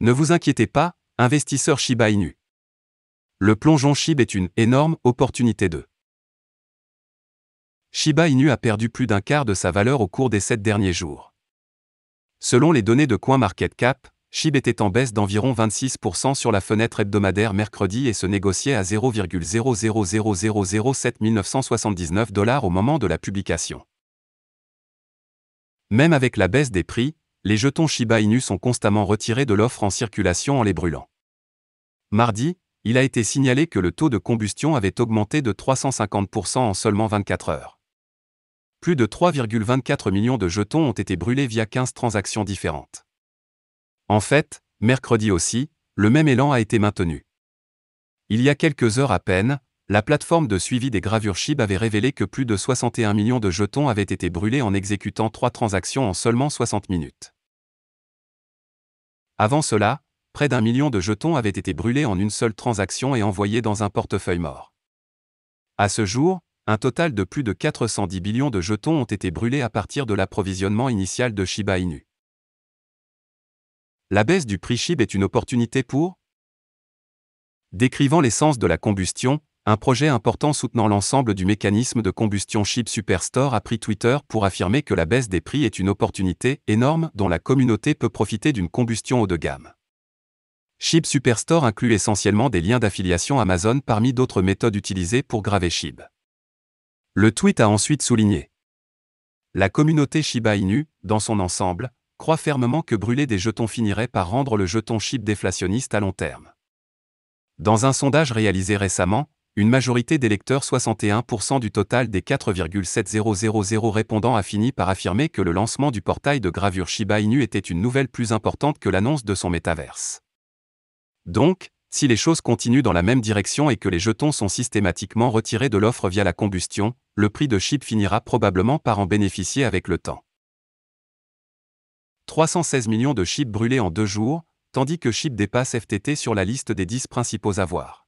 Ne vous inquiétez pas, investisseur Shiba Inu. Le plongeon SHIB est une énorme opportunité de. Shiba Inu a perdu plus d'un quart de sa valeur au cours des sept derniers jours. Selon les données de CoinMarketCap, SHIB était en baisse d'environ 26% sur la fenêtre hebdomadaire mercredi et se négociait à 0,000007979 dollars au moment de la publication. Même avec la baisse des prix, les jetons Shiba Inu sont constamment retirés de l'offre en circulation en les brûlant. Mardi, il a été signalé que le taux de combustion avait augmenté de 350% en seulement 24 heures. Plus de 3,24 millions de jetons ont été brûlés via 15 transactions différentes. En fait, mercredi aussi, le même élan a été maintenu. Il y a quelques heures à peine, la plateforme de suivi des gravures SHIB avait révélé que plus de 61 millions de jetons avaient été brûlés en exécutant trois transactions en seulement 60 minutes. Avant cela, près d'un million de jetons avaient été brûlés en une seule transaction et envoyés dans un portefeuille mort. À ce jour, un total de plus de 410 billions de jetons ont été brûlés à partir de l'approvisionnement initial de Shiba Inu. La baisse du prix SHIB est une opportunité pour Décrivant l'essence de la combustion, un projet important soutenant l'ensemble du mécanisme de combustion Chip Superstore a pris Twitter pour affirmer que la baisse des prix est une opportunité énorme dont la communauté peut profiter d'une combustion haut de gamme. Chip Superstore inclut essentiellement des liens d'affiliation Amazon parmi d'autres méthodes utilisées pour graver Chib. Le tweet a ensuite souligné La communauté Shiba Inu, dans son ensemble, croit fermement que brûler des jetons finirait par rendre le jeton chip déflationniste à long terme. Dans un sondage réalisé récemment, une majorité des lecteurs 61% du total des 4,7000 répondants a fini par affirmer que le lancement du portail de gravure Shiba Inu était une nouvelle plus importante que l'annonce de son métaverse. Donc, si les choses continuent dans la même direction et que les jetons sont systématiquement retirés de l'offre via la combustion, le prix de chip finira probablement par en bénéficier avec le temps. 316 millions de chips brûlés en deux jours, tandis que chip dépasse FTT sur la liste des 10 principaux avoirs.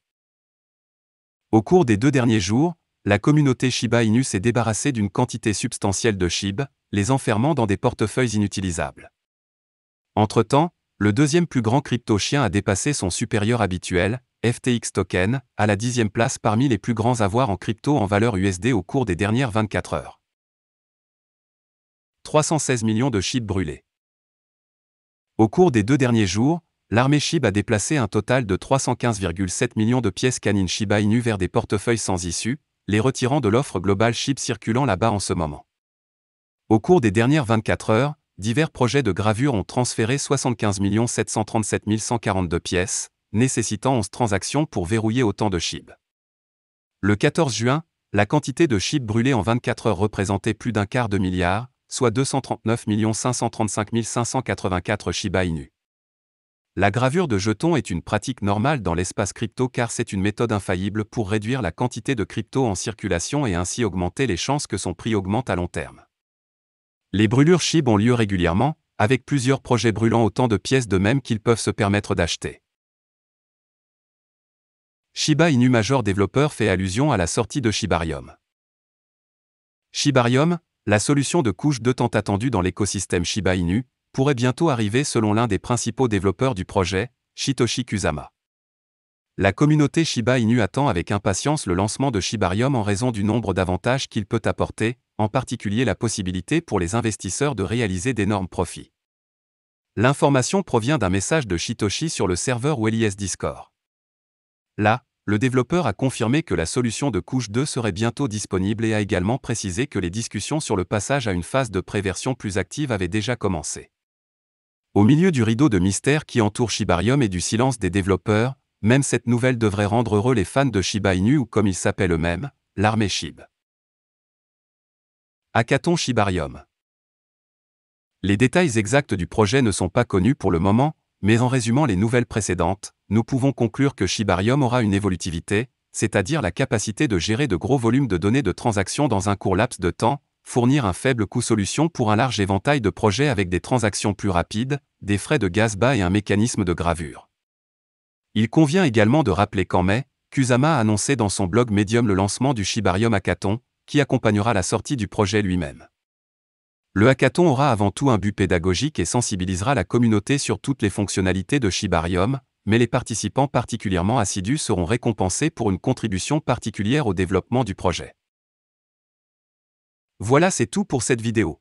Au cours des deux derniers jours, la communauté Shiba Inu s'est débarrassée d'une quantité substantielle de SHIB, les enfermant dans des portefeuilles inutilisables. Entre-temps, le deuxième plus grand crypto-chien a dépassé son supérieur habituel, FTX Token, à la dixième place parmi les plus grands avoirs en crypto en valeur USD au cours des dernières 24 heures. 316 millions de SHIB brûlés. Au cours des deux derniers jours, l'armée SHIB a déplacé un total de 315,7 millions de pièces canines Shiba Inu vers des portefeuilles sans issue, les retirant de l'offre globale SHIB circulant là-bas en ce moment. Au cours des dernières 24 heures, divers projets de gravure ont transféré 75 737 142 pièces, nécessitant 11 transactions pour verrouiller autant de SHIB. Le 14 juin, la quantité de SHIB brûlée en 24 heures représentait plus d'un quart de milliard, soit 239 535 584 Shiba Inu. La gravure de jetons est une pratique normale dans l'espace crypto car c'est une méthode infaillible pour réduire la quantité de crypto en circulation et ainsi augmenter les chances que son prix augmente à long terme. Les brûlures SHIB ont lieu régulièrement, avec plusieurs projets brûlant autant de pièces de même qu'ils peuvent se permettre d'acheter. Shiba Inu Major développeur fait allusion à la sortie de Shibarium. Shibarium, la solution de couche de temps attendue dans l'écosystème Shiba Inu, pourrait bientôt arriver selon l'un des principaux développeurs du projet, Shitoshi Kusama. La communauté Shiba Inu attend avec impatience le lancement de Shibarium en raison du nombre d'avantages qu'il peut apporter, en particulier la possibilité pour les investisseurs de réaliser d'énormes profits. L'information provient d'un message de Shitoshi sur le serveur Wellies Discord. Là, le développeur a confirmé que la solution de couche 2 serait bientôt disponible et a également précisé que les discussions sur le passage à une phase de préversion plus active avaient déjà commencé. Au milieu du rideau de mystère qui entoure Shibarium et du silence des développeurs, même cette nouvelle devrait rendre heureux les fans de Shiba Inu ou comme ils s'appellent eux-mêmes, l'armée Shib. Hackathon Shibarium. Les détails exacts du projet ne sont pas connus pour le moment, mais en résumant les nouvelles précédentes, nous pouvons conclure que Shibarium aura une évolutivité, c'est-à-dire la capacité de gérer de gros volumes de données de transactions dans un court laps de temps, fournir un faible coût solution pour un large éventail de projets avec des transactions plus rapides, des frais de gaz bas et un mécanisme de gravure. Il convient également de rappeler qu'en mai, Kusama a annoncé dans son blog Medium le lancement du Shibarium Hackathon, qui accompagnera la sortie du projet lui-même. Le hackathon aura avant tout un but pédagogique et sensibilisera la communauté sur toutes les fonctionnalités de Shibarium, mais les participants particulièrement assidus seront récompensés pour une contribution particulière au développement du projet. Voilà, c'est tout pour cette vidéo.